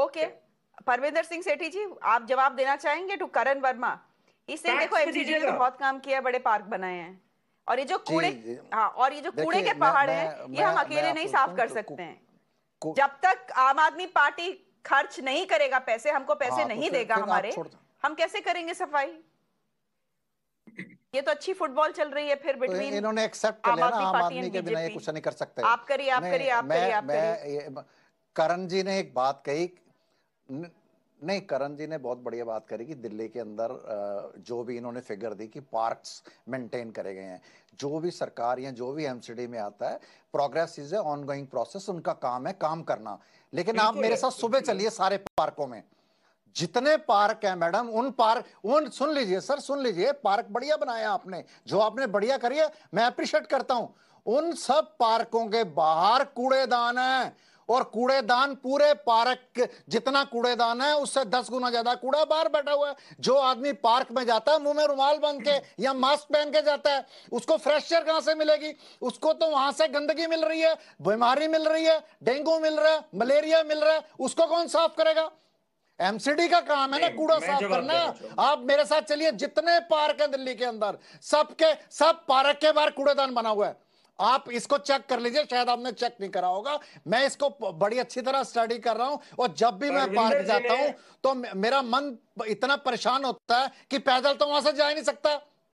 okay Parvinder Singh Sethi ji आप जवाब देना चाहेंगे टू करण वर्मा इसने देखो एमसीजी ने तो बहुत काम किया बड़े पार्क बनाए हैं और ये जो कूड़े हाँ और ये जो कूड़े के पहाड़ है ये हम अकेले नहीं साफ कर तो सकते हैं जब तक आम आदमी पार्टी खर्च नहीं करेगा पैसे हमको पैसे हाँ, तो नहीं देगा हमारे हम कैसे करेंगे सफाई ये तो अच्छी फुटबॉल चल रही है फिर बिटवीन तो इन्होंने एक्सेप्ट कर लेना आम आदमी के बिना ये कुछ नहीं कर सकते आप करिए आप करिए आप करिए आप करिए करण जी ने एक बात कही न, नहीं करण जी ने बहुत बढ़िया बात करी कि दिल्ली के अंदर जो भी इन्होंने फिगर दी कि पार्क्स मेंटेन करे गए हैं जो भी सरकार या जो भी एमसीडी में आता है progress is a ongoing process उनका काम है काम करना लेकिन आप मेरे साथ सुबह चलिए सारे पार्कों में जितने पार्क है मैडम उन पार्क उन सुन लीजिए सर सुन लीजिए पार्क बढ़िया बनाया आपने जो आपने बढ़िया करिए मैं अप्रिशिएट करता हूं उन सब पार्कों के बाहर कूड़ेदान है और कूड़ेदान पूरे पार्क जितना कूड़ेदान है उससे दस गुना ज्यादा कूड़ा बाहर बैठा हुआ है जो आदमी पार्क में जाता है मुंह में रुमाल बांध के या मास्क पहन के जाता है उसको फ्रेशर कहां से मिलेगी उसको तो वहां से गंदगी मिल रही है बीमारी मिल रही है डेंगू मिल रहा है मलेरिया मिल रहा है उसको कौन साफ करेगा एमसीडी का काम है ना कूड़ा साफ करना आप मेरे साथ चलिए जितने पार्क है दिल्ली के अंदर सबके सब पार्क के बाहर कूड़ेदान बना हुआ है आप इसको चेक कर लीजिए शायद आपने चेक नहीं करा होगा मैं इसको बड़ी अच्छी तरह स्टडी कर रहा हूं और जब भी मैं पार्क जाता हूं तो मेरा मन इतना परेशान होता है कि पैदल तो वहां से जा ही नहीं सकता